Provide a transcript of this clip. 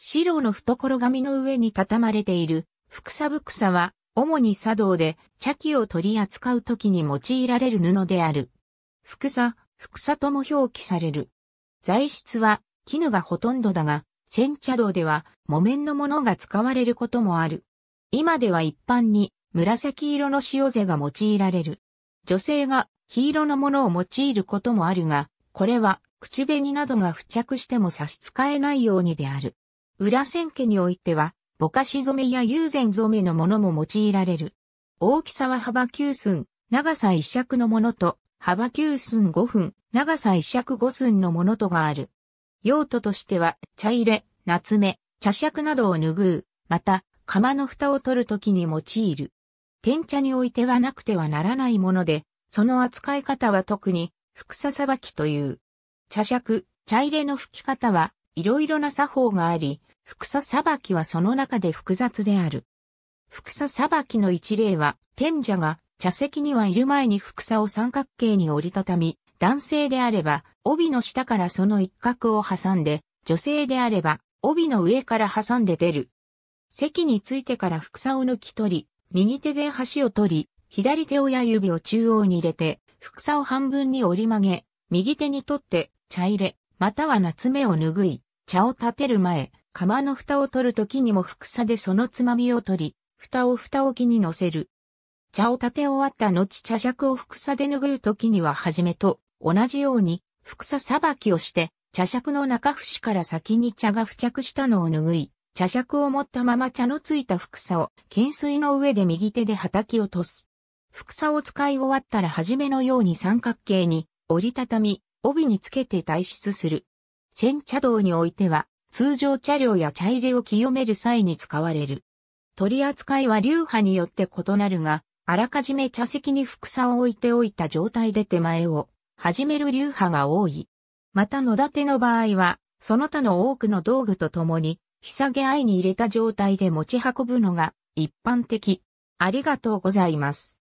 白の懐紙の上に畳まれている、福サブ草は、主に茶道で、茶器を取り扱う時に用いられる布である。福砂、福砂とも表記される。材質は、絹がほとんどだが、煎茶道では、木綿のものが使われることもある。今では一般に、紫色の塩瀬が用いられる。女性が、黄色のものを用いることもあるが、これは、口紅などが付着しても差し支えないようにである。裏千家においては、ぼかし染めや友禅染めのものも用いられる。大きさは幅9寸、長さ1尺のものと、幅9寸5分、長さ1尺5寸のものとがある。用途としては、茶入れ、夏目、茶尺などを拭う、また、釜の蓋を取るときに用いる。天茶においてはなくてはならないもので、その扱い方は特に、福ささばきという。茶尺、茶入れの吹き方は、いろいろな作法があり、複差裁きはその中で複雑である。複差裁きの一例は、天者が茶席にはいる前に服鎖を三角形に折りたたみ、男性であれば、帯の下からその一角を挟んで、女性であれば、帯の上から挟んで出る。席についてから複鎖を抜き取り、右手で端を取り、左手親指を中央に入れて、複鎖を半分に折り曲げ、右手に取って、茶入れ、または夏目を拭い。茶を立てる前、釜の蓋を取る時にも副作でそのつまみを取り、蓋を蓋置きに乗せる。茶を立て終わった後茶尺を副作で拭う時にははじめと同じように、副作さばきをして、茶尺の中節から先に茶が付着したのを拭い、茶尺を持ったまま茶のついた副作を、懸垂の上で右手で叩き落とす。副作を使い終わったらはじめのように三角形に折りたたみ、帯につけて退出する。煎茶道においては、通常茶寮や茶入れを清める際に使われる。取り扱いは流派によって異なるが、あらかじめ茶席に副茶を置いておいた状態で手前を始める流派が多い。また野立の場合は、その他の多くの道具とともに、ひさげ合いに入れた状態で持ち運ぶのが一般的。ありがとうございます。